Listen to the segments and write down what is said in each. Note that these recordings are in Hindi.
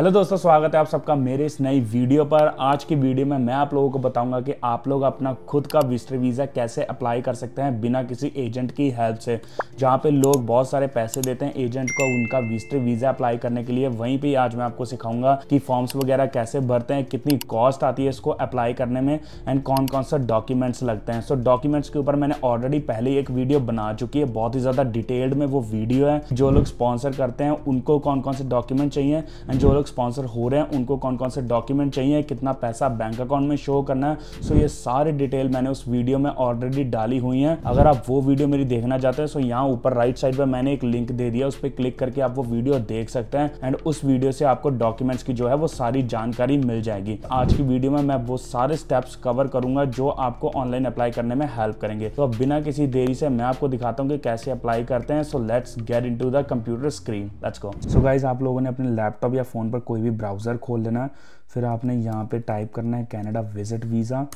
हेलो दोस्तों स्वागत है आप सबका मेरे इस नई वीडियो पर आज की वीडियो में मैं आप लोगों को बताऊंगा कि आप लोग अपना खुद का विस्टर वीज़ा कैसे अप्लाई कर सकते हैं बिना किसी एजेंट की हेल्प से जहां पे लोग बहुत सारे पैसे देते हैं एजेंट को उनका विस्टर वीज़ा अप्लाई करने के लिए वहीं पे आज मैं आपको सिखाऊंगा कि फॉर्म्स वगैरह कैसे भरते हैं कितनी कॉस्ट आती है इसको अप्लाई करने में एंड कौन कौन सा डॉक्यूमेंट्स लगते हैं सो डॉक्यूमेंट्स के ऊपर मैंने ऑलरेडी पहले एक वीडियो बना चुकी है बहुत ही ज़्यादा डिटेल्ड में वो वीडियो है जो लोग स्पॉन्सर करते हैं उनको कौन कौन से डॉक्यूमेंट चाहिए एंड जो लोग स्पॉन्सर हो रहे हैं उनको कौन कौन से डॉक्यूमेंट चाहिए कितना पैसा बैंक अकाउंट में शो करना है सो ये सारे डिटेल मैंने उस वीडियो में ऑलरेडी डाली हुई है अगर आप वो वीडियो मेरी देखना चाहते हैं सो यहाँ ऊपर राइट साइड पर मैंने एक लिंक दे दिया उस पर क्लिक करके आप वो वीडियो देख सकते हैं एंड उस वीडियो से आपको डॉक्यूमेंट्स की जो है वो सारी जानकारी मिल जाएगी आज की वीडियो में मैं वो सारे स्टेप्स कवर करूंगा जो आपको ऑनलाइन अप्लाई करने में हेल्प करेंगे तो अब बिना किसी देरी से मैं आपको दिखाता हूँ कि कैसे अप्लाई करते हैं so let's get in the computer screen let's go so guys आप लोगों ने अपने लैपटॉप या फोन पर कोई भी ब्राउज़र खोल लेना है फिर आपने यहाँ पे टाइप करना है कनाडा विज़िट वीज़ा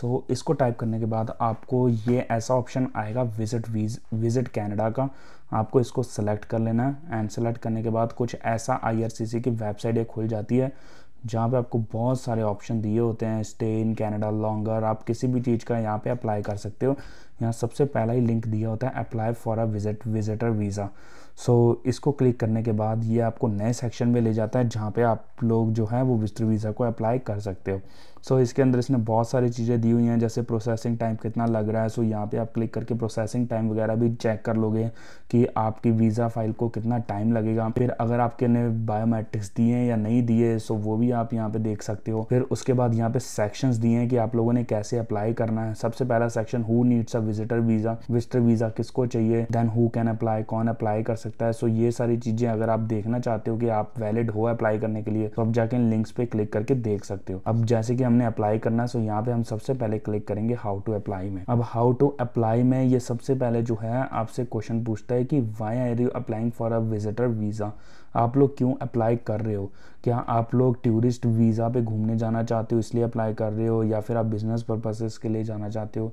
सो इसको टाइप करने के बाद आपको ये ऐसा ऑप्शन आएगा विज़िट वीज विज़िट कनाडा का आपको इसको सेलेक्ट कर लेना है एंड सेलेक्ट करने के बाद कुछ ऐसा आई की वेबसाइट ये खुल जाती है जहाँ पे आपको बहुत सारे ऑप्शन दिए होते हैं स्टे इन कैनेडा लॉन्गर आप किसी भी चीज़ का यहाँ पे अप्लाई कर सकते हो यहाँ सबसे पहला ही लिंक दिया होता है apply for a visit visitor visa so so, इसको क्लिक करने के बाद ये आपको नए सेक्शन में ले जाता है जहाँ पे आप लोग जो है वो विस्तृत वीज़ा को अप्लाई कर सकते हो सो so, इसके अंदर इसने बहुत सारी चीज़ें दी हुई हैं जैसे प्रोसेसिंग टाइम कितना लग रहा है सो so, यहाँ पे आप क्लिक करके प्रोसेसिंग टाइम वगैरह भी चेक कर लोगे कि आपकी वीज़ा फाइल को कितना टाइम लगेगा फिर अगर आपके ने बायोमेट्रिक्स दिए हैं या नहीं दिए सो so वो भी आप यहाँ पे देख सकते हो फिर उसके बाद यहाँ पे सेक्शंस दिए हैं कि आप लोगों ने कैसे अप्लाई करना है सबसे पहला section who needs a visitor visa visitor visa किसको चाहिए देन हु कैन अप्लाई कौन अप्लाई कर सकता है सो so, ये सारी चीज़ें अगर आप देखना चाहते हो कि आप वैलिड हो अप्लाई करने के लिए तो आप जाके लिंक्स पे क्लिक करके देख सकते हो अब जैसे कि हमने अप्लाई करना है सो यहाँ पे हम सबसे पहले क्लिक करेंगे हाउ टू अप्लाई में अब हाउ टू अप्लाई में ये सबसे पहले जो है आपसे क्वेश्चन पूछता है कि why are you applying for a visitor visa आप लोग क्यों अप्लाई कर रहे हो क्या आप लोग टूरिस्ट वीज़ा पे घूमने जाना चाहते हो इसलिए अप्लाई कर रहे हो या फिर आप बिज़नेस पर्पसेस के लिए जाना चाहते हो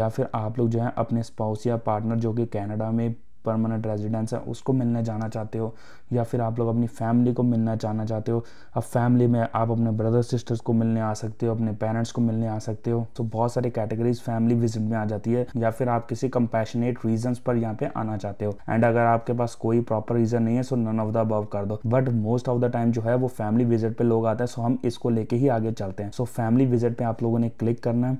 या फिर आप लोग जो है अपने स्पाउस या पार्टनर जो कि कनाडा में परमानेंट रेजिडेंस है उसको मिलने जाना चाहते हो या फिर आप लोग अपनी फैमिली को मिलना चाहना चाहते हो अब फैमिली में आप अपने ब्रदर सिस्टर्स को मिलने आ सकते हो अपने पेरेंट्स को मिलने आ सकते हो तो बहुत सारी कैटेगरीज फैमिली विजिट में आ जाती है या फिर आप किसी कंपैशनेट रीजन पर यहाँ पे आना चाहते हो एंड अगर आपके पास कोई प्रॉपर रीजन नहीं है सो नन ऑफ द अब कर दो but most of the time जो है वो फैमिली विजिट पे लोग आते हैं सो हम इसको लेके ही आगे चलते हैं सो फैमिली विजिट पे आप लोगों ने क्लिक करना है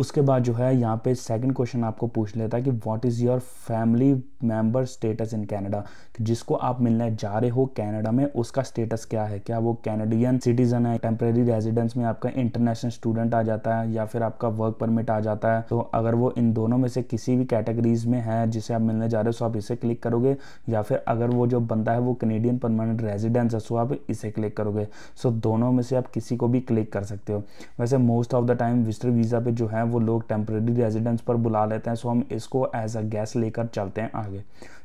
उसके बाद जो है यहाँ पे सेकंड क्वेश्चन आपको पूछ लेता है कि what is your family member status in Canada जिसको आप मिलने जा जा रहे हो कैनेडा में उसका स्टेटस क्या है क्या वो कैनेडियन सिटीजन है टेम्प्रेरी रेजिडेंस में आपका इंटरनेशनल स्टूडेंट आ जाता है या फिर आपका वर्क परमिट आ जाता है तो अगर वो इन दोनों में से किसी भी कैटेगरीज में है जिसे आप मिलने जा रहे हो सो आप इसे क्लिक करोगे या फिर अगर वो जो बंदा है वो कैनेडियन परमानेंट रेजिडेंस है सो आप इसे क्लिक करोगे सो दोनों में से आप किसी को भी क्लिक कर सकते हो वैसे most of the time visitor visa पे जो है वो लोग टेम्प्रेरी रेजिडेंस पर बुला लेते हैं सो हम इसको एज अ गैस लेकर चलते हैं आगे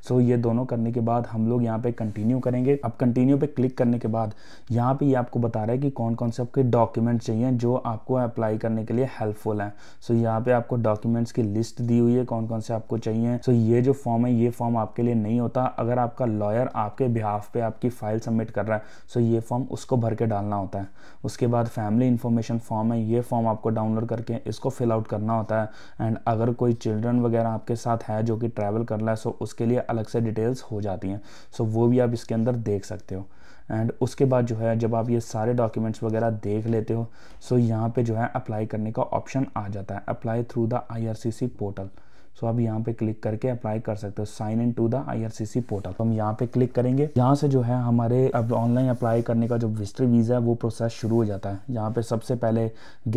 सो ये दोनों करने के बाद हम लोग यहाँ पे कंटिन्यू कंटिन्यू करेंगे अब कंटिन्यू पे क्लिक करने के बाद यहाँ पे ये आपको बता रहा है कि कौन कौन से आपके डॉक्यूमेंट्स चाहिए जो आपको अप्लाई करने के लिए हेल्पफुल हैं सो so, यहाँ पे आपको डॉक्यूमेंट्स की लिस्ट दी हुई है कौन कौन से आपको चाहिए सो so, ये जो फॉर्म है ये फॉर्म आपके लिए नहीं होता अगर आपका लॉयर आपके बिहाफ पे आपकी फाइल सबमिट कर रहा है सो so, ये फॉर्म उसको भर के डालना होता है उसके बाद फैमिली इन्फॉर्मेशन फॉर्म है ये फॉर्म आपको डाउनलोड करके इसको फिल आउट करना होता है एंड अगर कोई चिल्ड्रन वगैरह आपके साथ है जो कि ट्रैवल कर रहा है सो उसके लिए अलग से डिटेल्स हो जाती हैं सो वो भी आप इस इसके अंदर देख सकते हो एंड उसके बाद जो है जब आप ये सारे डॉक्यूमेंट्स वगैरह देख लेते हो सो यहाँ पे जो है अप्लाई करने का ऑप्शन आ जाता है apply through the IRCC portal so आप यहाँ पे क्लिक करके अप्लाई कर सकते हो sign in to the C portal तो हम यहाँ पे क्लिक करेंगे यहाँ से जो है हमारे अब ऑनलाइन अप्लाई करने का जो विस्तृत वीज़ा है वो प्रोसेस शुरू हो जाता है यहाँ पे सबसे पहले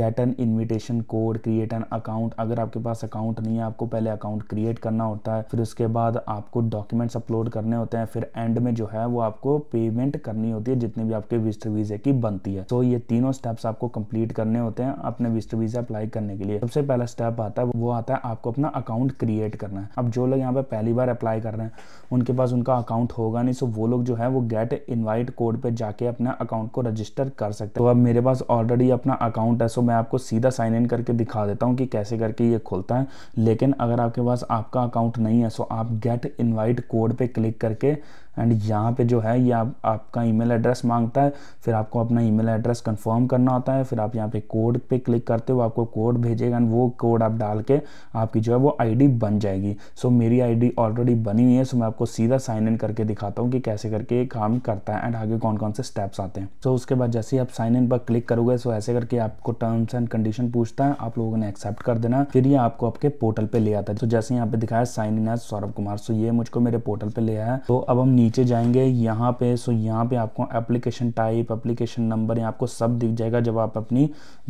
get an invitation code create an account अगर आपके पास अकाउंट नहीं है आपको पहले अकाउंट क्रिएट करना होता है फिर उसके बाद आपको डॉक्यूमेंट्स अपलोड करने होते हैं फिर एंड में जो है वो आपको पेमेंट करनी होती है जितने भी आपके विस्तृत वीजे की बनती है तो ये तीनों स्टेप्स आपको कंप्लीट करने होते हैं अपने विस्तृत वीज़ा अप्लाई करने के लिए सबसे पहला स्टेप आता है वो आता है आपको अपना अकाउंट अकाउंट क्रिएट करना है अब जो लोग यहाँ पे पहली बार अप्लाई कर रहे हैं उनके पास उनका अकाउंट होगा नहीं सो वो लोग जो है वो गेट इनवाइट कोड पे जाके अपना अकाउंट को रजिस्टर कर सकते हैं तो अब मेरे पास ऑलरेडी अपना अकाउंट है सो मैं आपको सीधा साइन इन करके दिखा देता हूँ कि कैसे करके ये खुलता है लेकिन अगर आपके पास आपका अकाउंट नहीं है सो आप गेट इन्वाइट कोड पर क्लिक करके एंड यहाँ पे जो है ये आप आपका ईमेल एड्रेस मांगता है फिर आपको अपना ईमेल एड्रेस कंफर्म करना होता है फिर आप यहाँ पे कोड पे क्लिक करते हो आपको कोड भेजेगा एंड वो कोड आप डाल के आपकी जो है वो आईडी बन जाएगी सो so, मेरी आईडी ऑलरेडी बनी हुई है सो so मैं आपको सीधा साइन इन करके दिखाता हूँ कि कैसे करके ये काम करता है एंड आगे कौन कौन से स्टेप्स आते हैं सो so, उसके बाद जैसे ही आप साइन इन पर क्लिक करोगे सो so ऐसे करके आपको टर्म्स एंड कंडीशन पूछता है आप लोगों ने एक्सेप्ट कर देना फिर ये आपको आपके पोर्टल पर ले आता है तो जैसे यहाँ पे दिखाया साइन इन है सौरभ कुमार सो ये मुझको मेरे पोर्टल पर ले आया तो अब हम नीचे जाएंगे यहाँ पे सो यहाँ पे आपको एप्लीकेशन टाइप एप्लीकेशन नंबर यहाँ आपको सब दिख जाएगा जब आप अपनी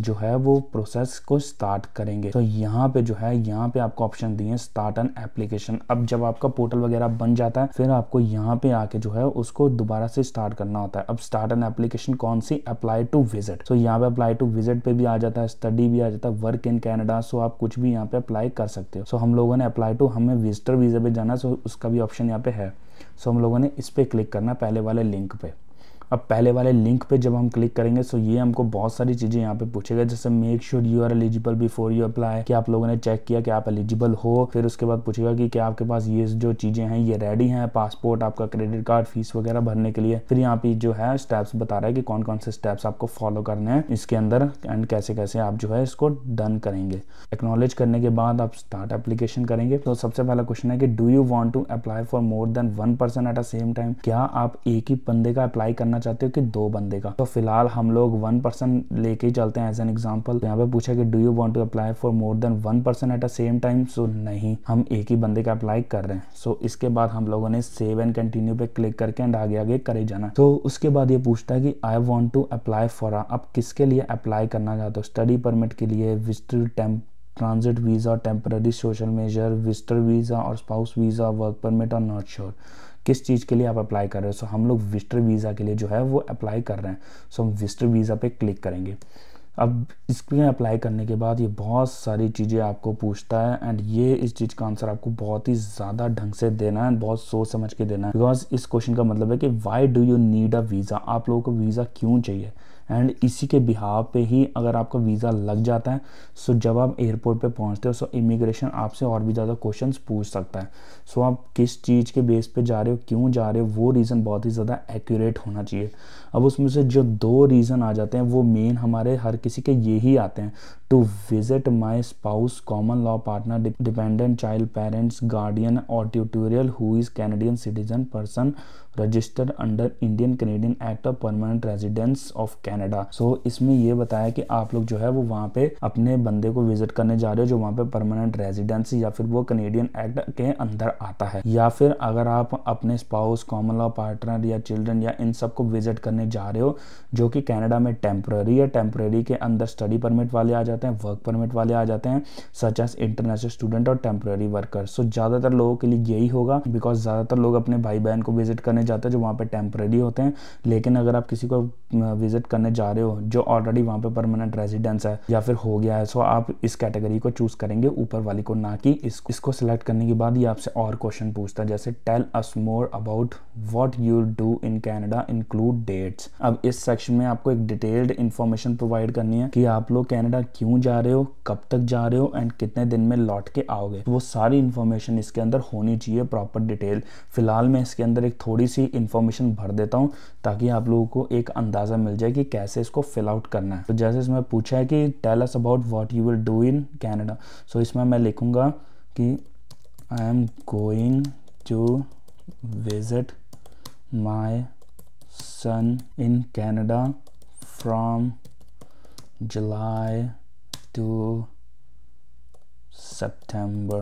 जो है वो प्रोसेस को स्टार्ट करेंगे तो यहाँ पे जो है यहाँ पे आपको ऑप्शन दिए स्टार्ट एन एप्लीकेशन अब जब आपका पोर्टल वगैरह बन जाता है फिर आपको यहाँ पे आके जो है उसको दोबारा से स्टार्ट करना होता है अब स्टार्ट एन एप्लीकेशन कौन सी अप्लाई टू विजिट सो यहाँ पे अप्लाई टू विजिट पे भी आ जाता है स्टडी भी आ जाता है वर्क इन कैनेडा सो आप कुछ भी यहाँ पे अप्लाई कर सकते हो सो हम लोगों ने अप्लाई टू हमें विजिटर वीजा पे जाना सो उसका भी ऑप्शन यहाँ पे है सो हम लोगों ने इस पर क्लिक करना पहले वाले लिंक पर अब पहले वाले लिंक पे जब हम क्लिक करेंगे सो ये हमको बहुत सारी चीज़ें यहाँ पे पूछेगा जैसे make sure you are eligible before you apply कि आप लोगों ने चेक किया कि आप एलिजिबल हो फिर उसके बाद पूछेगा कि क्या आपके पास ये जो चीज़ें हैं ये रेडी हैं पासपोर्ट आपका क्रेडिट कार्ड फीस वगैरह भरने के लिए फिर यहाँ पे जो है स्टेप्स बता रहा है कि कौन कौन से स्टेप्स आपको फॉलो करने हैं इसके अंदर एंड कैसे कैसे आप जो है इसको डन करेंगे एक्नोलेज करने के बाद आप स्टार्ट एप्लीकेशन करेंगे तो सबसे पहला क्वेश्चन है कि do you want to apply for more than one person at a same time क्या आप एक ही बंदे का अप्लाई करना करना चाहते हो कि दो बंदे का तो फिलहाल हम लोग वन पर्सन लेके ही चलते हैं एज एन एग्जाम्पल यहाँ पे पूछा कि do you want to apply for more than one person at a same time so नहीं हम एक ही बंदे का अप्लाई कर रहे हैं सो so, इसके बाद हम लोगों ने सेव एंड कंटिन्यू पे क्लिक करके एंड आगे आगे करे जाना तो उसके बाद ये पूछता है कि I want to apply for आप किसके लिए अप्लाई करना चाहते हो स्टडी परमिट के लिए visitor temp transit visa temporary social major visitor visa और स्पाउस वीज़ा वर्क परमिट और नॉट श्योर किस चीज़ के लिए आप अप्लाई कर रहे हो सो हम लोग विस्टर वीज़ा के लिए जो है वो अप्लाई कर रहे हैं सो हम विस्टर वीज़ा पे क्लिक करेंगे अब इसमें अप्लाई करने के बाद ये बहुत सारी चीज़ें आपको पूछता है एंड ये इस चीज़ का आंसर आपको बहुत ही ज़्यादा ढंग से देना है बहुत सोच समझ के देना है बिकॉज इस क्वेश्चन का मतलब है कि why do you need a visa आप लोगों को वीज़ा क्यों चाहिए एंड इसी के बिहाव पे ही अगर आपका वीज़ा लग जाता है सो जब आप एयरपोर्ट पे पहुंचते हो सो इमिग्रेशन आपसे और भी ज़्यादा क्वेश्चंस पूछ सकता है सो आप किस चीज़ के बेस पे जा रहे हो क्यों जा रहे हो वो रीज़न बहुत ही ज़्यादा एक्यूरेट होना चाहिए अब उसमें से जो दो रीज़न आ जाते हैं वो मेन हमारे हर किसी के ही आते हैं to visit my spouse common law partner dependent child parents guardian और tutorial who is Canadian citizen person registered under Indian Canadian act of permanent residence of Canada so इसमें यह बताया कि आप लोग जो है वो वहां पे अपने बंदे को विजिट करने जा रहे हो जो वहां पे परमानेंट रेजिडेंस या फिर वो कैनेडियन एक्ट के अंदर आता है या फिर अगर आप अपने स्पाउस कॉमन लॉ पार्टनर या चिल्ड्रन या इन सबको विजिट करने जा रहे हो जो कि कैनेडा में टेम्प्रेरी या टेम्प्रेरी के अंदर स्टडी परमिट वाले आ जाते हैं वर्क परमिट वाले आ जाते हैं सच एस इंटरनेशनल स्टूडेंट और टेम्प्रेरी वर्कर सो ज़्यादातर लोगों के लिए यही होगा बिकॉज ज़्यादातर लोग अपने भाई बहन को विजिट करने जाता है जो वहाँ पे टेम्प्रेरी होते हैं लेकिन अगर आप किसी को विजिट करने जा रहे हो जो ऑलरेडी वहाँ पे परमानेंट रेजिडेंस है या फिर हो गया है सो आप इस कैटेगरी को चूज़ करेंगे ऊपर वाली को ना कि इस, इसको सिलेक्ट करने के बाद ये आपसे और क्वेश्चन पूछता है जैसे tell us more about what you do in Canada include dates अब इस सेक्शन में आपको एक डिटेल्ड इन्फॉर्मेशन प्रोवाइड करनी है कि आप लोग कैनेडा क्यों जा रहे हो कब तक जा रहे हो एंड कितने दिन में लौट के आओगे तो वो सारी इन्फॉर्मेशन इसके अंदर होनी चाहिए प्रॉपर डिटेल फिलहाल मैं इसके अंदर एक थोड़ी सी सी इन्फॉर्मेशन भर देता हूँ ताकि आप लोगों को एक अंदाज़ा मिल जाए कि कैसे इसको फिल आउट करना है तो जैसे इसमें पूछा है कि tell us about what you will do in Canada so इसमें मैं लिखूँगा कि I am going to visit my son in Canada from July to September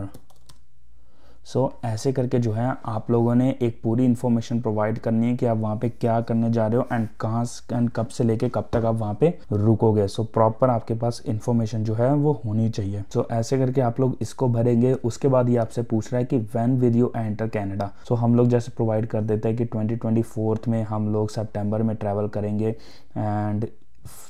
so so, ऐसे करके जो है आप लोगों ने एक पूरी इन्फॉर्मेशन प्रोवाइड करनी है कि आप वहाँ पे क्या करने जा रहे हो एंड कहाँ एंड कब से लेके कब तक आप वहाँ पे रुकोगे सो so, प्रॉपर आपके पास इन्फॉर्मेशन जो है वो होनी चाहिए सो so, ऐसे करके आप लोग इसको भरेंगे उसके बाद ये आपसे पूछ रहा है कि when with you enter Canada so हम लोग जैसे प्रोवाइड कर देते हैं कि ट्वेंटी में हम लोग सेप्टेम्बर में ट्रैवल करेंगे एंड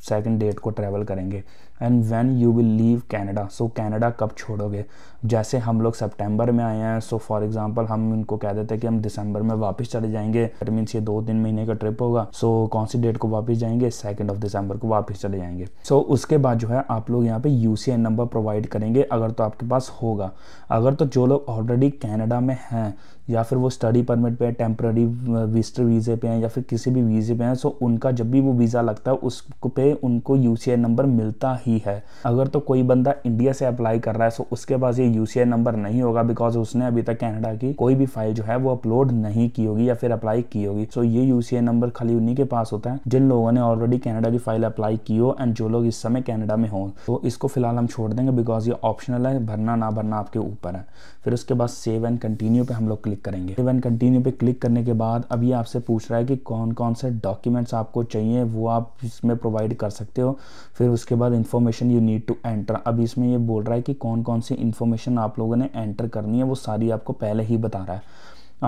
सेकेंड डेट को ट्रैवल करेंगे and when you will leave Canada so Canada कब छोड़ोगे जैसे हम लोग सेप्टेम्बर में आए हैं सो फॉर एग्ज़ाम्पल हम उनको कह देते हैं कि हम दिसंबर में वापस चले जाएंगे दैट मीन्स ये दो तीन महीने का ट्रिप होगा सो so, कौन सी डेट को वापस जाएंगे सेकेंड ऑफ दिसंबर को वापस चले जाएंगे सो so, उसके बाद जो है आप लोग यहाँ पे U C N number provide करेंगे अगर तो आपके पास होगा अगर तो जो लोग ऑलरेडी कैनेडा में हैं या फिर वो स्टडी परमिट पे है टेम्प्ररी विस्टर वीज़े पे हैं या फिर किसी भी वीज़े पे हैं सो उनका जब भी वो वीज़ा लगता है उस पे उनको यू नंबर मिलता ही है अगर तो कोई बंदा इंडिया से अप्लाई कर रहा है सो उसके पास ये यू नंबर नहीं होगा बिकॉज उसने अभी तक कैनेडा की कोई भी फाइल जो है वो अपलोड नहीं की होगी या फिर अप्लाई की होगी सो ये यू नंबर खाली उन्हीं के पास होता है जिन लोगों ने ऑलरेडी कैनेडा की फाइल अप्लाई की हो एंड जो लोग इस समय कैनेडा में हो तो इसको फिलहाल हम छोड़ देंगे बिकॉज ये ऑप्शनल है भरना ना भरना आपके ऊपर है फिर उसके बाद सेव एंड कंटिन्यू पे हम लोग क्लिक क्लिक करेंगे सेव कंटिन्यू पे क्लिक करने के बाद अब ये आपसे पूछ रहा है कि कौन कौन से डॉक्यूमेंट्स आपको चाहिए वो आप इसमें प्रोवाइड कर सकते हो फिर उसके बाद information you need to enter अब इसमें ये बोल रहा है कि कौन कौन सी इन्फॉर्मेशन आप लोगों ने एंटर करनी है वो सारी आपको पहले ही बता रहा है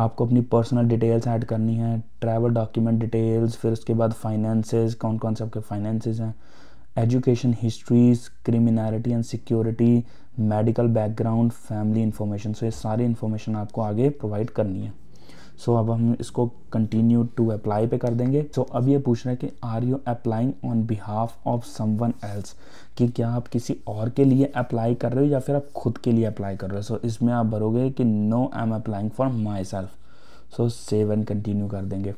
आपको अपनी पर्सनल डिटेल्स ऐड करनी है ट्रैवल डॉक्यूमेंट डिटेल्स फिर उसके बाद फाइनेंसेस कौन कौन से आपके फाइनेंसेस हैं education histories criminality and security medical background family information so ये सारी इन्फॉर्मेशन आपको आगे प्रोवाइड करनी है सो so, अब हम इसको कंटिन्यू टू अप्लाई पे कर देंगे सो so, अब ये पूछ रहे हैं कि are you applying on behalf of someone else कि क्या आप किसी और के लिए अप्लाई कर रहे हो या फिर आप खुद के लिए अप्लाई कर रहे हो सो so, इसमें आप भरोगे कि no I am applying for myself so save and continue कर देंगे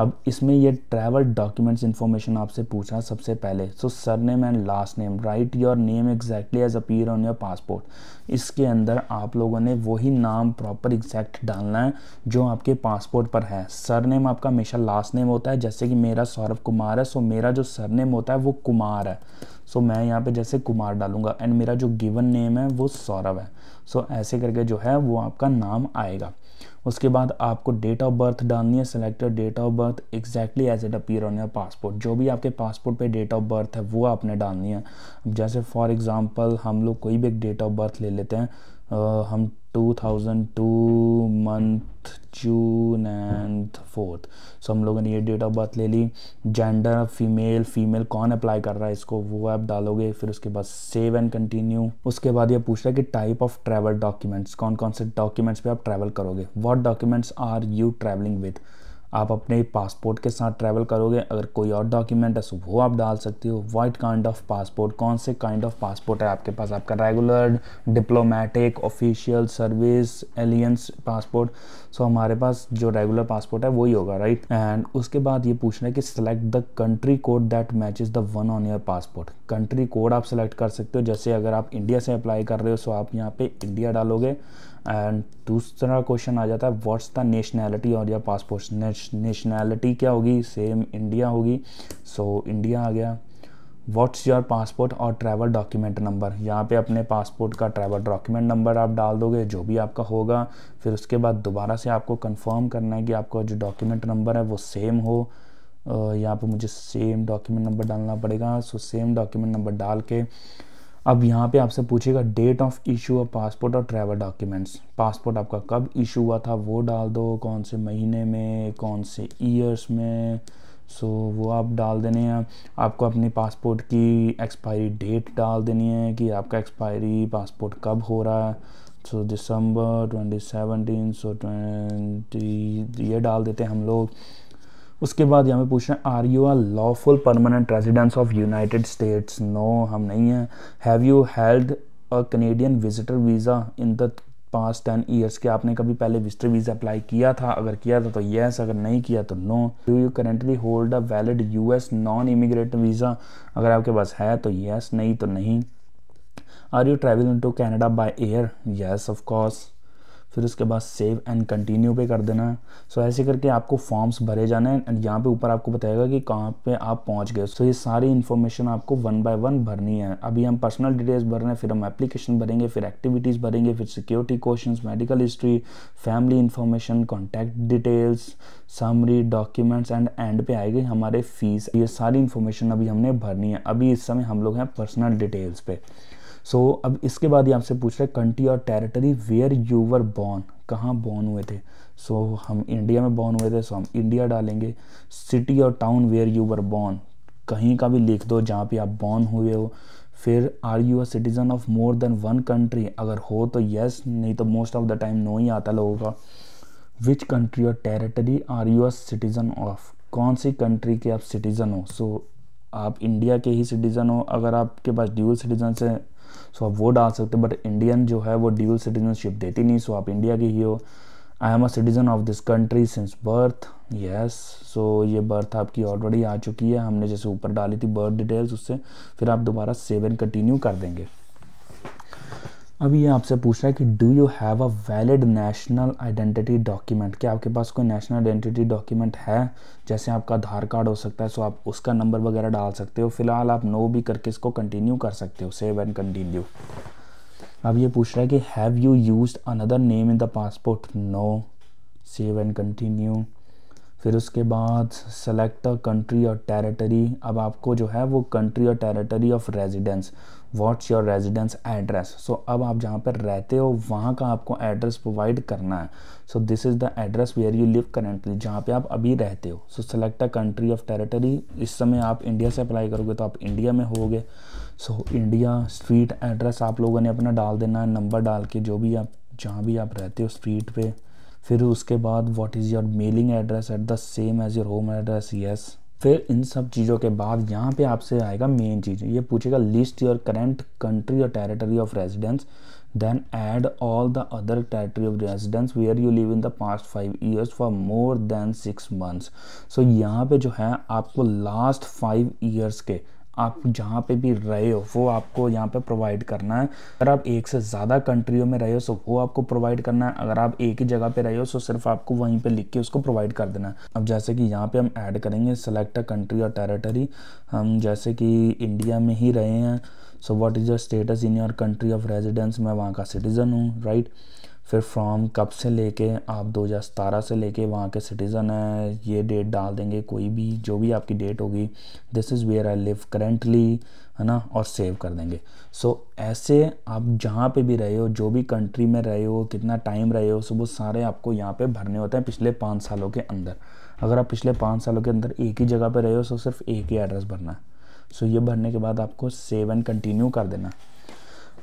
अब इसमें ये ट्रैवल डॉक्यूमेंट्स इन्फॉर्मेशन आपसे पूछा सबसे पहले so surname and last name write your name exactly as appear on your passport इसके अंदर आप लोगों ने वही नाम प्रॉपर एग्जैक्ट डालना है जो आपके पासपोर्ट पर है सर नेम आपका हमेशा लास्ट नेम होता है जैसे कि मेरा सौरभ कुमार है सो मेरा जो सर नेम होता है वो कुमार है सो so, मैं यहाँ पर जैसे कुमार डालूंगा एंड मेरा जो गिवन नेम है वो सौरभ है सो so, ऐसे करके जो है वो आपका नाम आएगा उसके बाद आपको डेट ऑफ बर्थ डालनी है selected date of birth exactly as it appear on your passport जो भी आपके पासपोर्ट पे डेट ऑफ बर्थ है वो आपने डालनी है जैसे फॉर एग्जांपल हम लोग कोई भी एक डेट ऑफ बर्थ ले लेते हैं आ, हम 2002 month June and fourth so हम लोगों ने ये डेट ऑफ बर्थ ले ली जेंडर फीमेल फीमेल कौन अप्लाई कर रहा है इसको वो आप डालोगे फिर उसके बाद सेव एंड कंटिन्यू उसके बाद ये पूछ रहा है कि टाइप ऑफ ट्रैवल डॉक्यूमेंट्स कौन कौन से डॉक्यूमेंट्स पे आप ट्रैवल करोगे what documents are you travelling with आप अपने पासपोर्ट के साथ ट्रैवल करोगे अगर कोई और डॉक्यूमेंट है वो आप डाल सकते हो वाइट काइंड ऑफ पासपोर्ट कौन से काइंड ऑफ पासपोर्ट है आपके पास आपका regular diplomatic official service aliens passport so हमारे पास जो रेगुलर पासपोर्ट है वही होगा राइट एंड उसके बाद ये पूछना है कि select the country code that match the one on your passport country code आप सेलेक्ट कर सकते हो जैसे अगर आप इंडिया से अप्लाई कर रहे हो सो आप यहाँ पे इंडिया डालोगे एंड दूसरा क्वेश्चन आ जाता है व्हाट्स द नेशनैलिटी और या पासपोर्ट नेशनैलिटी क्या होगी सेम इंडिया होगी सो so, इंडिया आ गया व्हाट्स योर पासपोर्ट और ट्रैवल डॉक्यूमेंट नंबर यहाँ पे अपने पासपोर्ट का ट्रैवल डॉक्यूमेंट नंबर आप डाल दोगे जो भी आपका होगा फिर उसके बाद दोबारा से आपको कन्फर्म करना है कि आपका जो डॉक्यूमेंट नंबर है वो सेम हो यहाँ पर मुझे सेम डॉक्यूमेंट नंबर डालना पड़ेगा सो सेम डॉक्यूमेंट नंबर डाल के अब यहाँ पे आपसे पूछेगा date of issue of passport और ट्रैवल डॉक्यूमेंट्स पासपोर्ट आपका कब इशू हुआ था वो डाल दो कौन से महीने में कौन से ईयर्स में सो so, वो आप डाल देने हैं आपको अपनी पासपोर्ट की एक्सपायरी डेट डाल देनी है कि आपका एक्सपायरी पासपोर्ट कब हो रहा है सो दिसंबर 2017 सो ट्वेंटी ये डाल देते हैं हम लोग उसके बाद यहाँ पे पूछ रहे हैं are you are lawful permanent residence of United States no हम नहीं हैं have you held a Canadian visitor visa in the past ten years के आपने कभी पहले विजिटर वीज़ा अप्लाई किया था अगर किया था तो येस अगर नहीं किया तो no do you currently hold a valid S non immigrate visa अगर आपके पास है तो येस नहीं तो नहीं are you travelling to Canada by air yes of course फिर उसके बाद सेव एंड कंटिन्यू पे कर देना है सो so, ऐसे करके आपको फॉर्म्स भरे जाने हैं एंड यहाँ पे ऊपर आपको बताएगा कि कहाँ पे आप पहुँच गए सो so, ये सारी इन्फॉर्मेशन आपको वन बाय वन भरनी है अभी हम पर्सनल डिटेल्स भर रहे हैं फिर हम एप्लीकेशन भरेंगे फिर एक्टिविटीज़ भरेंगे फिर security question medical history family information contact details summary documents and end पे आएगी हमारे फीस ये सारी इन्फॉर्मेशन अभी हमने भरनी है अभी इस समय हम लोग हैं पर्सनल डिटेल्स पे सो so, अब इसके बाद ये आपसे पूछ रहे कंट्री और territory where you were born कहाँ बॉर्न हुए थे सो so, हम इंडिया में बॉर्न हुए थे सो so हम इंडिया डालेंगे सिटी और town where you were born कहीं का भी लिख दो जहाँ पे आप बॉर्न हुए हो फिर are you a citizen of more than one country अगर हो तो येस नहीं तो most of the time no ही आता लोगों का विच कंट्री और territory are you a citizen of कौन सी कंट्री के आप सिटीज़न हो सो so, आप इंडिया के ही सिटीज़न हो अगर आपके पास ड्यूल सिटीजन से सो आप वो डाल सकते हो बट इंडियन जो है वो ड्यूल सिटीजनशिप देती नहीं सो आप इंडिया की ही हो I am a citizen of this country since birth yes so ये बर्थ आपकी ऑलरेडी आ चुकी है हमने जैसे ऊपर डाली थी बर्थ डिटेल्स उससे फिर आप दोबारा सेवन कंटिन्यू कर देंगे अब ये आपसे पूछ रहा है कि do you have a valid national identity document क्या आपके पास कोई नेशनल आइडेंटिटी डॉक्यूमेंट है जैसे आपका आधार कार्ड हो सकता है सो आप उसका नंबर वगैरह डाल सकते हो फिलहाल आप नो भी करके इसको कंटिन्यू कर सकते हो सेव एंड कंटिन्यू अब ये पूछ रहा है कि have you use another name in the passport no save and continue फिर उसके बाद सेलेक्ट अ कंट्री और टेरिटरी अब आपको जो है वो कंट्री और territory of residence what's your residence address so अब आप जहाँ पर रहते हो वहाँ का आपको एड्रेस प्रोवाइड करना है so this is the address where you live currently जहाँ पे आप अभी रहते हो so select a country of territory इस समय आप इंडिया से अप्लाई करोगे तो आप इंडिया में होगे सो इंडिया स्ट्रीट एड्रेस आप लोगों ने अपना डाल देना है नंबर डाल के जो भी आप जहाँ भी आप रहते हो स्ट्रीट पे फिर उसके बाद what is your mailing address at the same as your home address yes फिर इन सब चीज़ों के बाद यहाँ पे आपसे आएगा मेन चीज़ ये पूछेगा लिस्ट योर करेंट कंट्री और territory of residence then add all the other territory of residence where you live in the past five years for more than six months so यहाँ पे जो है आपको लास्ट फाइव ईयर्स के आप जहाँ पे भी रहे हो वो आपको यहाँ पे प्रोवाइड करना है अगर आप एक से ज़्यादा कंट्रियों में रहे हो सो वो आपको प्रोवाइड करना है अगर आप एक ही जगह पे रहे हो सो सिर्फ आपको वहीं पे लिख के उसको प्रोवाइड कर देना है अब जैसे कि यहाँ पे हम ऐड करेंगे सेलेक्ट अ कंट्री और टेरेटरी हम जैसे कि इंडिया में ही रहे हैं so what is your status in your country of residence मैं वहाँ का सिटीज़न हूँ राइट right? फिर फ्रॉम कब से लेके आप 2017 से लेके वहाँ के सिटीज़न हैं ये डेट डाल देंगे कोई भी जो भी आपकी डेट होगी this is where I live currently है ना और सेव कर देंगे सो so, ऐसे आप जहाँ पे भी रहे हो जो भी कंट्री में रहे हो कितना टाइम रहे हो सो वो सारे आपको यहाँ पे भरने होते हैं पिछले पाँच सालों के अंदर अगर आप पिछले पाँच सालों के अंदर एक ही जगह पर रहे हो सो सिर्फ एक ही एड्रेस भरना है सो so, ये भरने के बाद आपको सेव एंड कंटिन्यू कर देना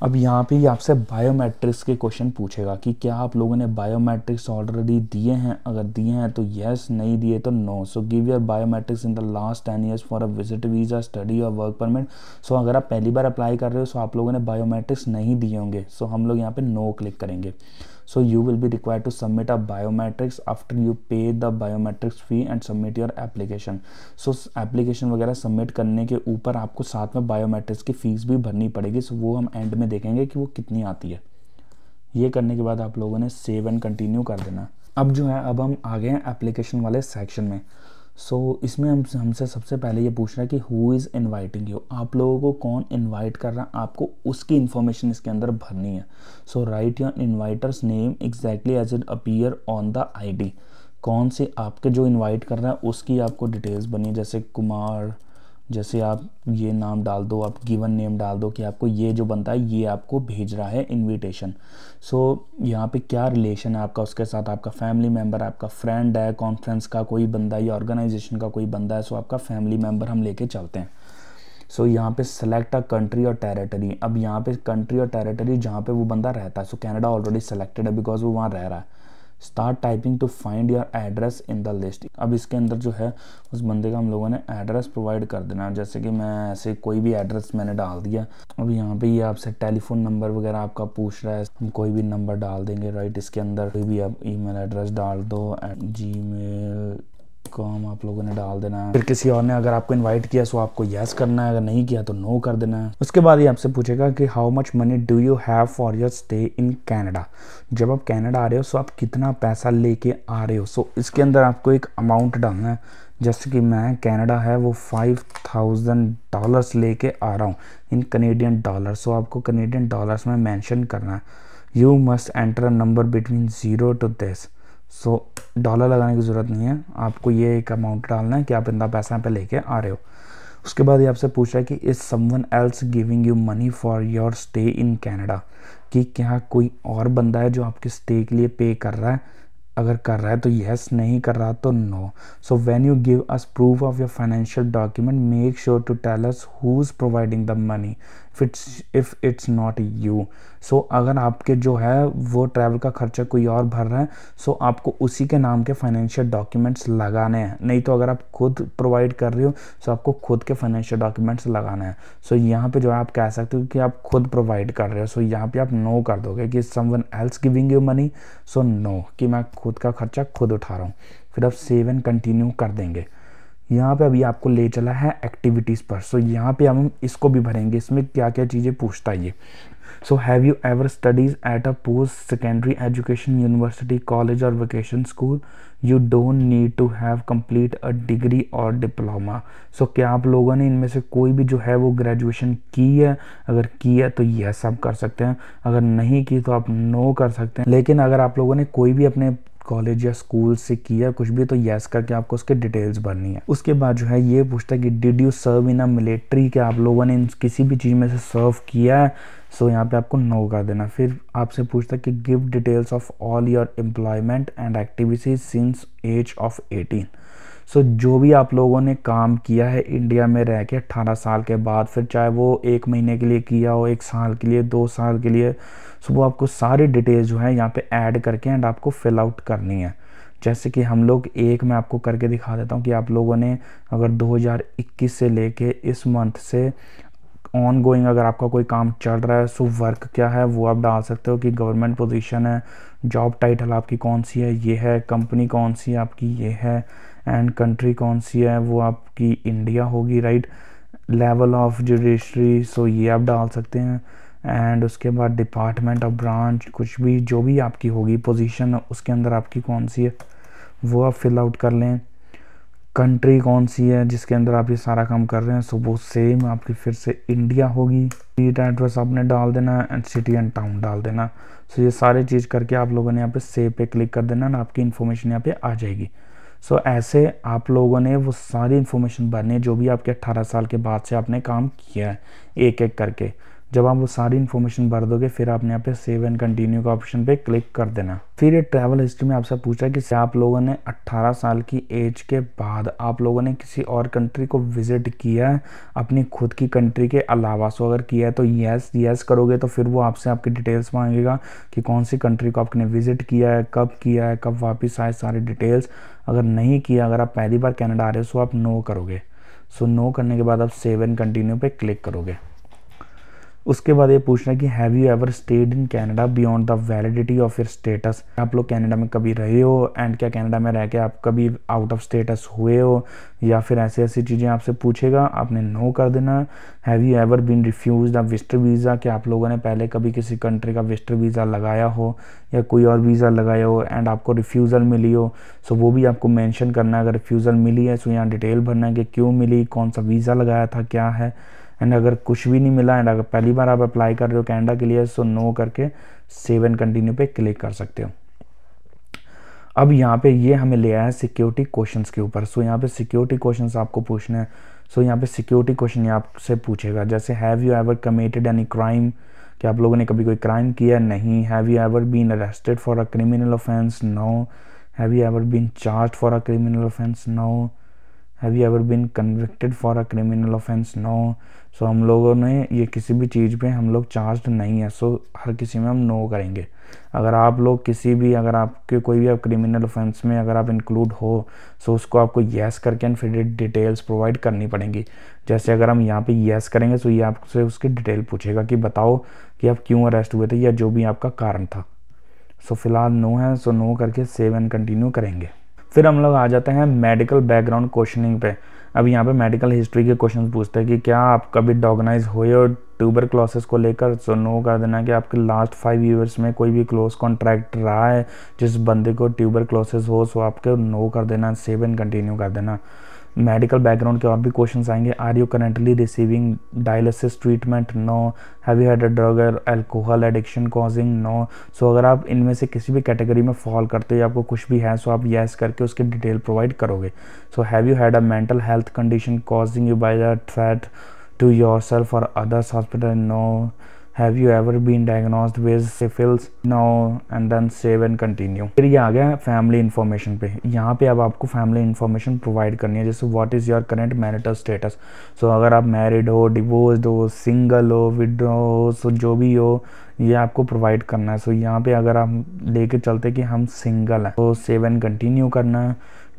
अब यहाँ पे आपसे बायोमेट्रिक्स के क्वेश्चन पूछेगा कि क्या आप लोगों ने बायोमेट्रिक्स ऑलरेडी दिए हैं अगर दिए हैं तो येस नहीं दिए तो no so give your biometrics in the last ten years for a visit visa study और वर्क परमिट सो अगर आप पहली बार अप्लाई कर रहे हो सो आप लोगों ने बायोमेट्रिक्स नहीं दिए होंगे सो हम लोग यहाँ पर नो क्लिक करेंगे so you will be required to submit a biometrics after you pay the biometrics fee and submit your application so application वगैरह submit करने के ऊपर आपको साथ में biometrics की fees भी भरनी पड़ेगी so वो हम end में देखेंगे कि वो कितनी आती है ये करने के बाद आप लोगों ने सेव एंड कंटिन्यू कर देना अब जो है अब हम आ गए हैं एप्लीकेशन वाले सेक्शन में सो so, इसमें हम हमसे सबसे पहले ये पूछ रहा है कि हु इज़ इनवाइटिंग यू आप लोगों को कौन इनवाइट कर रहा है आपको उसकी इन्फॉर्मेशन इसके अंदर भरनी है so write your inviter's name exactly as it appear on the ID कौन से आपके जो इनवाइट कर रहा है उसकी आपको डिटेल्स बनी जैसे कुमार जैसे आप ये नाम डाल दो आप गिवन नेम डाल दो कि आपको ये जो बनता है ये आपको भेज रहा है इनविटेशन सो so, यहाँ पे क्या रिलेशन है आपका उसके साथ आपका फैमिली मेम्बर आपका फ्रेंड है कॉन्फ्रेंस का कोई बंदा या ऑर्गेनाइजेशन का कोई बंदा है सो so आपका फैमिली मेम्बर हम लेके चलते हैं सो so, यहाँ पे सेलेक्ट अ कंट्री और टेरेटरी अब यहाँ पे कंट्री और टेरेटरी जहाँ पे वो बंदा रहता है सो कैनेडा ऑलरेडी सेलेक्टेड है बिकॉज वो वहाँ रह रहा है start typing to find your address in the list अब इसके अंदर जो है उस बंदे का हम लोगों ने एड्रेस प्रोवाइड कर देना जैसे कि मैं ऐसे कोई भी एड्रेस मैंने डाल दिया अब यहाँ पे ये आपसे टेलीफोन नंबर वगैरह आपका पूछ रहा है हम कोई भी नंबर डाल देंगे राइट इसके अंदर कोई भी आप ई एड्रेस डाल दो जी मेल कॉम आप लोगों ने डाल देना है फिर किसी और ने अगर आपको इनवाइट किया सो आपको यस करना है अगर नहीं किया तो नो कर देना है उसके बाद ही आपसे पूछेगा कि how much money do you have for your stay in Canada जब आप कैनेडा आ रहे हो सो आप कितना पैसा लेके आ रहे हो सो इसके अंदर आपको एक अमाउंट डालना है जैसे कि मैं कैनेडा है वो फाइव थाउजेंड डॉलर्स कर आ रहा हूँ इन कनेडियन डॉलर सो आपको कनेडियन डॉलर्स में मैंशन करना है you must enter a number between zero to this so so, dollar लगाने की ज़रूरत नहीं है आपको ये एक अमाउंट डालना है कि आप इतना पैसा यहाँ पे लेके आ रहे हो उसके बाद ये आपसे पूछा कि is someone else giving you money for your stay in Canada कि क्या कोई और बंदा है जो आपके स्टे के लिए पे कर रहा है अगर कर रहा है तो येस नहीं कर रहा तो no so when you give us proof of your financial document make sure to tell us who is providing the money fits if it's not you so अगर आपके जो है वो ट्रैवल का खर्चा कोई और भर रहा है सो so आपको उसी के नाम के फाइनेंशियल डॉक्यूमेंट्स लगाने हैं नहीं तो अगर आप खुद प्रोवाइड कर रहे हो सो so आपको खुद के फाइनेंशियल डॉक्यूमेंट्स लगाना है सो so यहाँ पे जो है आप कह सकते हो कि आप खुद प्रोवाइड कर रहे हो सो so यहाँ पे आप नो कर दोगे कि someone else giving you money so no कि मैं खुद का खर्चा खुद उठा रहा हूँ फिर आप सेव एंड कंटिन्यू कर देंगे यहाँ पे अभी आपको ले चला है एक्टिविटीज़ पर सो so, यहाँ पे हम इसको भी भरेंगे इसमें क्या क्या चीज़ें पूछता है ये so have you ever studies at a post secondary education university college और vacation school you don't need to have complete a degree और डिप्लोमा सो क्या आप लोगों ने इनमें से कोई भी जो है वो ग्रेजुएशन की है अगर की है तो यस आप कर सकते हैं अगर नहीं की तो आप नो कर सकते हैं लेकिन अगर आप लोगों ने कोई भी अपने कॉलेज या स्कूल से किया कुछ भी तो यस करके आपको उसके डिटेल्स भरनी है उसके बाद जो है ये पूछता है कि did you serve in a military के आप लोगों ने किसी भी चीज़ में से सर्व किया है सो so, यहाँ पे आपको नो कर देना फिर आपसे पूछता है कि give details of all your employment and activities since age of eighteen so so, जो भी आप लोगों ने काम किया है इंडिया में रह के अट्ठारह साल के बाद फिर चाहे वो एक महीने के लिए किया हो एक साल के लिए दो साल के लिए सो वो आपको सारी डिटेल्स जो है यहाँ पे ऐड करके एंड आपको फिल आउट करनी है जैसे कि हम लोग एक मैं आपको करके दिखा देता हूँ कि आप लोगों ने अगर 2021 से लेके इस मंथ से ऑन गोइंग अगर आपका कोई काम चल रहा है सो वर्क क्या है वो आप डाल सकते हो कि गवर्नमेंट पोजिशन है जॉब टाइटल आपकी कौन सी है ये है कंपनी कौन सी है आपकी ये है एंड कंट्री कौन सी है वो आपकी इंडिया होगी right level of judiciary so ये आप डाल सकते हैं एंड उसके बाद डिपार्टमेंट और ब्रांच कुछ भी जो भी आपकी होगी पोजीशन उसके अंदर आपकी कौन सी है वो आप फिल आउट कर लें कंट्री कौन सी है जिसके अंदर आप ये सारा काम कर रहे हैं सो वो सेम आपकी फिर से इंडिया होगी स्ट्रीट एड्रेस आपने डाल देना एंड सिटी एंड टाउन डाल देना सो ये सारी चीज़ करके आप लोगों ने यहाँ पे सेव पे क्लिक कर देना ना आपकी इन्फॉर्मेशन यहाँ पे आ जाएगी सो so, ऐसे आप लोगों ने वो सारी इन्फॉर्मेशन भरनी है जो भी आपके 18 साल के बाद से आपने काम किया है एक एक करके जब आप वो सारी इन्फॉर्मेशन भर दोगे फिर आपने यहाँ पे सेव एंड कंटिन्यू का ऑप्शन पे क्लिक कर देना फिर ये ट्रैवल हिस्ट्री में आपसे पूछा कि आप लोगों ने 18 साल की एज के बाद आप लोगों ने किसी और कंट्री को विजिट किया है अपनी खुद की कंट्री के अलावा सो अगर किया है तो येस येस करोगे तो फिर वो आपसे आपकी डिटेल्स मांगेगा कि कौन सी कंट्री को आपने विजिट किया है कब किया है कब वापिस आए सारी डिटेल्स अगर नहीं किया अगर आप पहली बार कैनेडा आ रहे हो सो आप नो करोगे सो नो करने के बाद आप सेव एंड कंटिन्यू पर क्लिक करोगे उसके बाद ये पूछना है कि have you ever stayed in Canada beyond the validity of your status आप लोग कैनेडा में कभी रहे हो एंड क्या कैनेडा में रह के आप कभी आउट ऑफ स्टेटस हुए हो या फिर ऐसी ऐसी चीज़ें आपसे पूछेगा आपने नो कर देना have you ever been refuse the visitor visa कि आप लोगों ने पहले कभी किसी कंट्री का विस्टर वीज़ा लगाया हो या कोई और वीज़ा लगाया हो एंड आपको रिफ्यूज़ल मिली हो सो वो भी आपको मैंशन करना है अगर रिफ्यूज़ल मिली है सो तो यहाँ डिटेल भरना है कि क्यों मिली कौन सा वीज़ा लगाया था क्या है एंड अगर कुछ भी नहीं मिला एंड अगर पहली बार आप अप्लाई कर रहे हो कैनेडा के लिए सो नो करके सेव एंड कंटिन्यू पे क्लिक कर सकते हो अब यहाँ पे ये हमें ले आया है सिक्योरिटी क्वेश्चन के ऊपर सो यहाँ पे सिक्योरिटी क्वेश्चन आपको पूछना है सो यहाँ पे सिक्योरिटी क्वेश्चन आपसे पूछेगा जैसे have you ever committed any crime कि आप लोगों ने कभी कोई क्राइम किया नहीं have you ever been arrested for a criminal offence no have you ever been charge for a criminal offence no have you ever been convicted for a criminal offence no so हम लोगों ने ये किसी भी चीज़ पे हम लोग चार्ज नहीं है सो so, हर किसी में हम नो करेंगे अगर आप लोग किसी भी अगर आपके कोई भी आप क्रिमिनल ऑफेंस में अगर आप इंक्लूड हो सो so उसको आपको येस करके एंड फिर डिटेल्स प्रोवाइड करनी पड़ेंगी जैसे अगर हम यहाँ पे येस करेंगे सो so ये आपसे उसकी डिटेल पूछेगा कि बताओ कि आप क्यों अरेस्ट हुए थे या जो भी आपका कारण था सो so, फिलहाल नो है सो नो करके सेव एंड कंटिन्यू करेंगे फिर हम लोग आ जाते हैं मेडिकल बैकग्राउंड क्वेश्चनिंग पे अब यहाँ पे मेडिकल हिस्ट्री के क्वेश्चन पूछते हैं कि क्या आप कभी डॉगनाइज हुए और ट्यूबर क्लॉसेस को लेकर सो नो कर देना कि आपके लास्ट फाइव ईयर्स में कोई भी क्लोज कॉन्ट्रैक्ट रहा है जिस बंदे को ट्यूबर क्लॉसेस हो सो आपके नो कर देना सेवन कंटिन्यू कर देना मेडिकल बैकग्राउंड के और भी क्वेश्चन आएंगे are you currently receiving dialysis treatment no have you drug और alcohol addiction causing no so अगर आप इनमें से किसी भी कैटेगरी में फॉल करते हो आपको कुछ भी है सो आप येस करके उसकी डिटेल प्रोवाइड करोगे so have you had a mental health condition causing you by the threat to yourself और others hospital no Have you ever been diagnosed with syphilis? No, and then save and continue फिर ये आ गया फैमिली इन्फॉर्मेशन पे यहाँ पे अब आपको फैमिली इन्फॉर्मेशन प्रोवाइड करनी है जैसे what is your current marital status so अगर आप मैरिड हो डिवोर्स हो सिंगल हो विड्रो हो सो जो भी हो ये आपको प्रोवाइड करना है सो so, यहाँ पे अगर आप लेके चलते कि हम सिंगल हैं तो सेव एंड कंटिन्यू करना है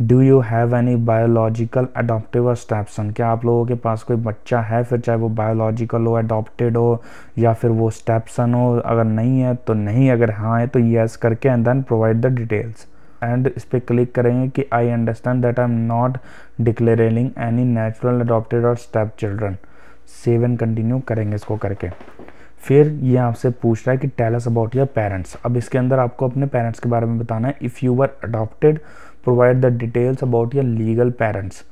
do you have any biological adoptive step क्या आप लोगों के पास कोई बच्चा है फिर चाहे वो बायोलॉजिकल हो अडोप्टेड हो या फिर वो स्टेपसन हो अगर नहीं है तो नहीं अगर हाँ है तो येस करके and then provide the details and इस पर क्लिक करेंगे कि I understand that I am not declaring any natural adopted और step children save and continue करेंगे इसको करके फिर ये आपसे पूछ रहा है कि टेलस अबाउट योर पेरेंट्स अब इसके अंदर आपको अपने पेरेंट्स के बारे में बताना है if you were adopted provide the details about your legal parents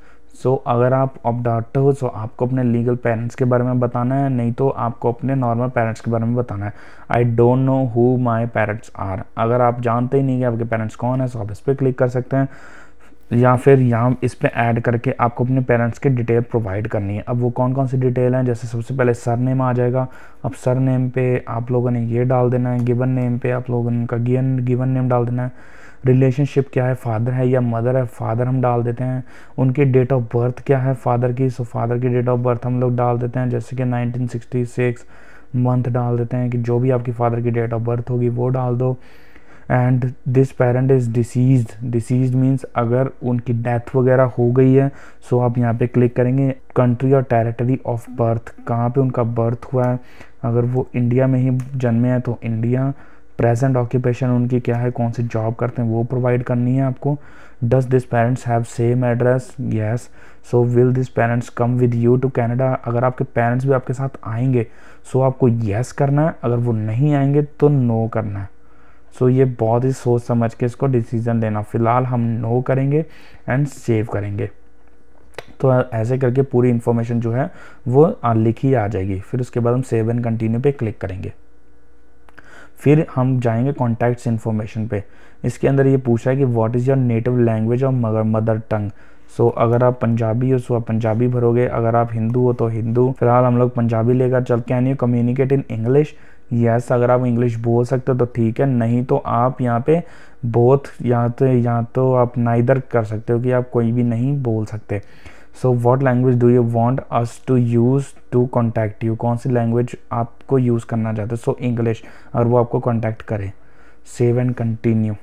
so अगर आप अबडाप्ट हो सो आपको अपने लीगल पेरेंट्स के बारे में बताना है नहीं तो आपको अपने नॉर्मल पेरेंट्स के बारे में बताना है I don't know who my parents are अगर आप जानते ही नहीं कि आपके पेरेंट्स कौन है सो आप इस पर क्लिक कर सकते हैं या फिर यहाँ इस पर ऐड करके आपको अपने पेरेंट्स की डिटेल प्रोवाइड करनी है अब वो कौन कौन सी डिटेल हैं जैसे सबसे पहले सर नेम आ जाएगा अब सर नेम पे आप लोगों ने ये डाल देना है गिवन नेम पे आप लोगों का गिवन नेम डाल देना है रिलेशनशिप क्या है फादर है या मदर है फादर हम डाल देते हैं उनकी डेट ऑफ बर्थ क्या है फादर की सो फादर की डेट ऑफ बर्थ हम लोग डाल देते हैं जैसे कि 1966 मंथ डाल देते हैं कि जो भी आपकी फादर की डेट ऑफ बर्थ होगी वो डाल दो and this parent is deceased deceased means अगर उनकी डेथ वगैरह हो गई है सो आप यहाँ पे क्लिक करेंगे कंट्री और टेरिटरी ऑफ बर्थ कहाँ पे उनका बर्थ हुआ है अगर वो इंडिया में ही जन्मे हैं तो इंडिया प्रेजेंट ऑक्यूपेशन उनकी क्या है कौन सी जॉब करते हैं वो प्रोवाइड करनी है आपको does this parents have same address yes so will this parents come with you to Canada अगर आपके पेरेंट्स भी आपके साथ आएंगे सो so आपको येस yes करना है अगर वो नहीं आएंगे तो नो no करना है सो so ये बहुत ही सोच समझ के इसको डिसीज़न लेना फ़िलहाल हम नो करेंगे एंड सेव करेंगे तो ऐसे करके पूरी इन्फॉर्मेशन जो है वो लिखी आ जाएगी फिर उसके बाद हम सेव एंड कंटिन्यू पे क्लिक करेंगे फिर हम जाएंगे कॉन्टैक्ट्स इन्फॉर्मेशन पे इसके अंदर ये पूछा है कि what is your native language और मगर मदर टंग सो अगर आप पंजाबी हो सो आप पंजाबी भरोगे अगर आप हिंदू हो तो हिंदू फिलहाल हम लोग पंजाबी लेकर चल can you communicate in English yes अगर आप इंग्लिश बोल सकते हो तो ठीक है नहीं तो आप यहाँ पे बोथ यहाँ तो यहाँ तो आप नाइदर कर सकते हो कि आप कोई भी नहीं बोल सकते so what language do you want us to use to contact you कौन सी लैंग्वेज आपको यूज़ करना चाहते हो सो इंग्लिश और वो आपको कॉन्टैक्ट करे सेव एंड कंटिन्यू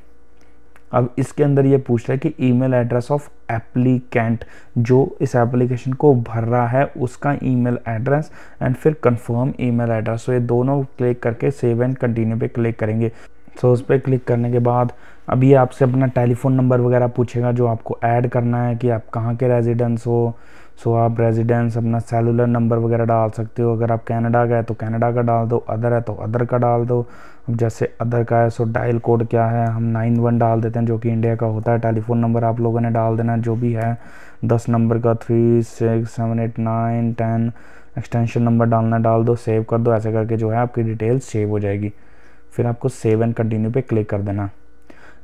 अब इसके अंदर ये पूछ रहा है कि ईमेल एड्रेस ऑफ एप्लीकेंट जो इस एप्लीकेशन को भर रहा है उसका ईमेल एड्रेस एंड फिर कंफर्म ईमेल एड्रेस तो ये दोनों क्लिक करके सेव एंड कंटिन्यू पे क्लिक करेंगे सो so, उस पर क्लिक करने के बाद अब ये आपसे अपना टेलीफोन नंबर वगैरह पूछेगा जो आपको ऐड करना है कि आप कहाँ के रेजिडेंस हो सो आप रेजिडेंस अपना सेलुलर नंबर वगैरह डाल सकते हो अगर आप कनाडा का है तो कनाडा का डाल दो अदर है तो अदर का डाल दो अब जैसे अदर का है सो डायल कोड क्या है हम नाइन वन डाल देते हैं जो कि इंडिया का होता है टेलीफोन नंबर आप लोगों ने डाल देना जो भी है दस नंबर का three six seven eight nine ten extension number डालना डाल दो सेव कर दो ऐसे करके जो है आपकी डिटेल सेव हो जाएगी फिर आपको सेव एंड कंटिन्यू पे क्लिक कर देना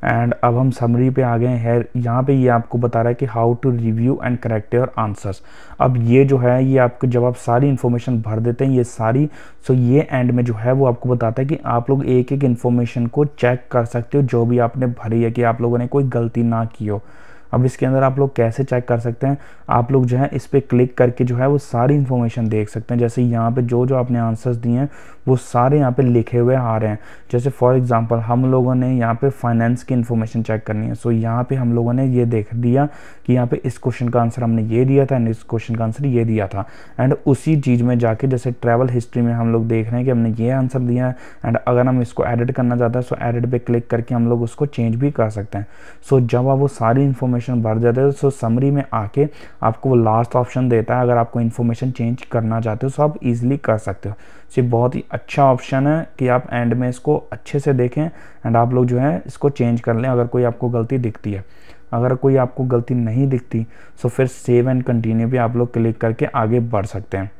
एंड अब हम समरी पे आ गए हैं यहाँ पे ये आपको बता रहा है कि how to review and correct your answers अब ये जो है ये आपको जब आप सारी इन्फॉर्मेशन भर देते हैं ये सारी सो ये एंड में जो है वो आपको बताता है कि आप लोग एक एक इन्फॉर्मेशन को चेक कर सकते हो जो भी आपने भरी है कि आप लोगों ने कोई गलती ना की हो अब इसके अंदर आप लोग कैसे चेक कर सकते हैं आप लोग जो है इस पर क्लिक करके जो है वो सारी इन्फॉर्मेशन देख सकते हैं जैसे यहाँ पे जो जो आपने आंसर्स दिए हैं वो सारे यहाँ पे लिखे हुए आ रहे हैं जैसे फॉर एग्जांपल हम लोगों ने यहाँ पे फाइनेंस की इन्फॉर्मेशन चेक करनी है सो so, यहाँ पे हम लोगों ने ये देख दिया कि यहाँ पे इस क्वेश्चन का आंसर हमने ये दिया था एंड इस क्वेश्चन का आंसर ये दिया था एंड उसी चीज़ में जाके जैसे ट्रैवल हिस्ट्री में हम लोग देख रहे हैं कि हमने ये आंसर दिया है एंड अगर हम इसको एडिट करना चाहते हैं सो एडिट पर क्लिक करके हम लोग उसको चेंज भी कर सकते हैं सो so, जब आप वो सारी इन्फॉर्मेशन भर जाते हैं सो समरी में आके आपको वो लास्ट ऑप्शन देता है अगर आपको इन्फॉर्मेशन चेंज करना चाहते हो सो आप ईजिली कर सकते हो ये बहुत ही अच्छा ऑप्शन है कि आप एंड में इसको अच्छे से देखें एंड आप लोग जो है इसको चेंज कर लें अगर कोई आपको गलती दिखती है अगर कोई आपको गलती नहीं दिखती सो फिर सेव एंड कंटिन्यू भी आप लोग क्लिक करके आगे बढ़ सकते हैं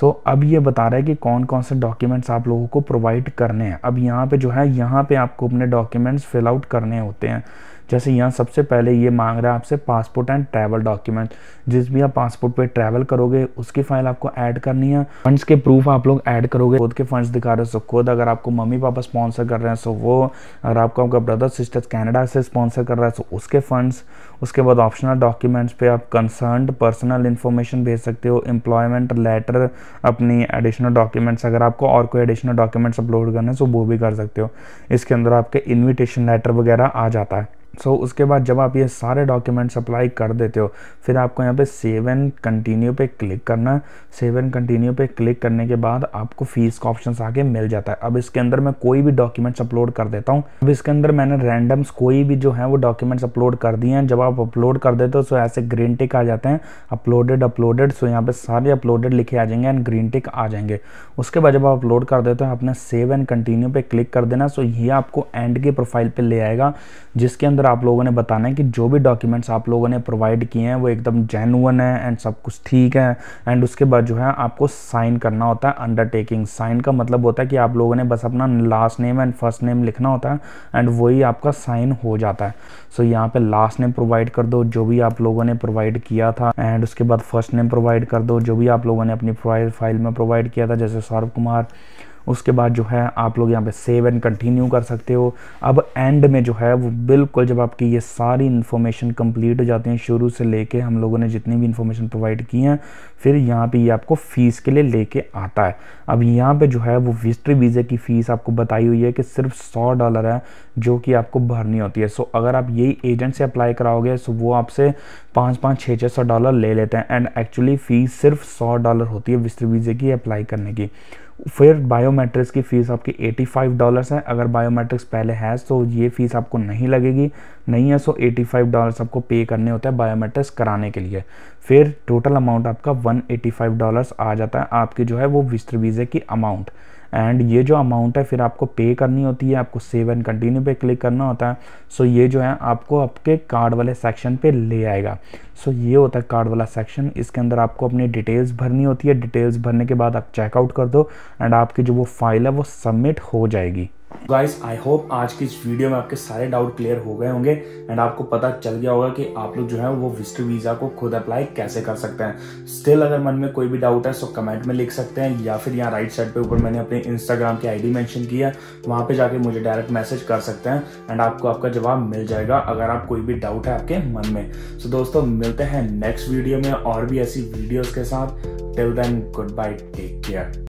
सो so, अब ये बता रहा है कि कौन कौन से डॉक्यूमेंट्स आप लोगों को प्रोवाइड करने हैं अब यहाँ पे जो है यहाँ पे आपको अपने डॉक्यूमेंट्स फिल आउट करने होते हैं जैसे यहाँ सबसे पहले ये मांग रहा है आपसे पासपोर्ट एंड ट्रैवल डॉक्यूमेंट जिस भी आप पासपोर्ट पे ट्रैवल करोगे उसकी फाइल आपको ऐड करनी है फंड्स के प्रूफ आप लोग ऐड करोगे खुद के फंड्स दिखा रहे हो सो खुद अगर आपको मम्मी पापा स्पॉन्सर कर रहे हैं सो वो अगर आपको आपका ब्रदर सिस्टर कैनेडा से स्पॉन्सर कर रहा है सो उसके फंड्स उसके बाद ऑप्शनल डॉक्यूमेंट्स पे आप कंसर्न पर्सनल इन्फॉर्मेशन भेज सकते हो एम्प्लॉयमेंट लेटर अपनी एडिशनल डॉक्यूमेंट्स अगर आपको और कोई एडिशनल डॉक्यूमेंट्स अपलोड करने हैं सो वो भी कर सकते हो इसके अंदर आपके इन्विटेशन लेटर वगैरह आ जाता है सो so, उसके बाद जब आप ये सारे डॉक्यूमेंट्स अप्लाई कर देते हो फिर आपको यहाँ पे सेव एंड कंटिन्यू पे क्लिक करना है सेव एंड कंटिन्यू पे क्लिक करने के बाद आपको फीस का ऑप्शन आके मिल जाता है अब इसके अंदर मैं कोई भी डॉक्यूमेंट्स अपलोड कर देता हूँ अब इसके अंदर मैंने रैंडम्स कोई भी जो है वो डॉक्यूमेंट्स अपलोड कर दिए हैं जब आप अपलोड कर देते हो सो ऐसे ग्रीन टिक आ जाते हैं अपलोडेड अपलोडेड सो यहाँ पर सारे अपलोडेड लिखे आ जाएंगे एंड ग्रीन टिक आ जाएंगे उसके बाद जब आप अपलोड कर देते हो आपने सेव एंड कंटिन्यू पे क्लिक कर देना सो ये आपको एंड के प्रोफाइल पर ले आएगा जिसके अंदर आप लोगों ने बताना है कि जो भी डॉक्यूमेंट्स आप लोगों ने प्रोवाइड किए हैं वो एकदम जेनुअन है एंड सब कुछ ठीक है एंड उसके बाद जो है आपको साइन करना होता है अंडरटेकिंग साइन का मतलब होता है कि आप लोगों ने बस अपना last name and first name लिखना होता है एंड वही आपका साइन हो जाता है सो so, यहाँ पे लास्ट नेम प्रोवाइड कर दो जो भी आप लोगों ने प्रोवाइड किया था एंड उसके बाद फर्स्ट नेम प्रोवाइड कर दो जो भी आप लोगों ने अपनी फाइल में प्रोवाइड किया था जैसे सौरभ कुमार उसके बाद जो है आप लोग यहाँ पे सेव एंड कंटिन्यू कर सकते हो अब एंड में जो है वो बिल्कुल जब आपकी ये सारी इन्फॉर्मेशन कंप्लीट हो जाती है शुरू से लेके हम लोगों ने जितनी भी इन्फॉर्मेशन प्रोवाइड की है फिर यहाँ पे ये आपको फ़ीस के लिए लेके आता है अब यहाँ पे जो है वो विजिटर वीज़े की फ़ीस आपको बताई हुई है कि सिर्फ सौ डॉलर है जो कि आपको भरनी होती है सो अगर आप यही एजेंट से अप्लाई कराओगे सो वो आपसे पाँच पाँच छः छः सौ डॉलर ले लेते हैं एंड एक्चुअली फ़ीस सिर्फ सौ डॉलर होती है विजिटर वीज़े की अप्लाई करने की फिर बायोमेट्रिक्स की फ़ीस आपकी एटी फाइव डॉलर्स है अगर बायोमेट्रिक्स पहले है तो ये फ़ीस आपको नहीं लगेगी नहीं है सो एटी फाइव डॉलर्स आपको पे करने होते हैं बायोमेट्रिक्स कराने के लिए फिर टोटल अमाउंट आपका वन एटी फाइव डॉलर्स आ जाता है आपकी जो है वो विस्तृत वीज़े की अमाउंट एंड ये जो अमाउंट है फिर आपको पे करनी होती है आपको सेव एंड कंटिन्यू पे क्लिक करना होता है सो ये जो है आपको आपके कार्ड वाले सेक्शन पे ले आएगा सो ये होता है कार्ड वाला सेक्शन इसके अंदर आपको अपनी डिटेल्स भरनी होती है डिटेल्स भरने के बाद आप चेकआउट कर दो एंड आपकी जो वो फाइल है वो सबमिट हो जाएगी गाइस आई होप आज की इस वीडियो में आपके सारे डाउट क्लियर हो गए होंगे एंड आपको पता चल गया होगा कि आप लोग जो है वो विस्ट वीजा को खुद अप्लाई कैसे कर सकते हैं स्टिल अगर मन में कोई भी डाउट है तो कमेंट में लिख सकते हैं या फिर यहाँ राइट साइड पे ऊपर मैंने अपने इंस्टाग्राम की आईडी मेंशन की है वहां पे जाके मुझे डायरेक्ट मैसेज कर सकते हैं एंड आपको आपका जवाब मिल जाएगा अगर आप कोई भी डाउट है आपके मन में सो so दोस्तों मिलते हैं नेक्स्ट वीडियो में और भी ऐसी वीडियोज के साथ till then goodbye take care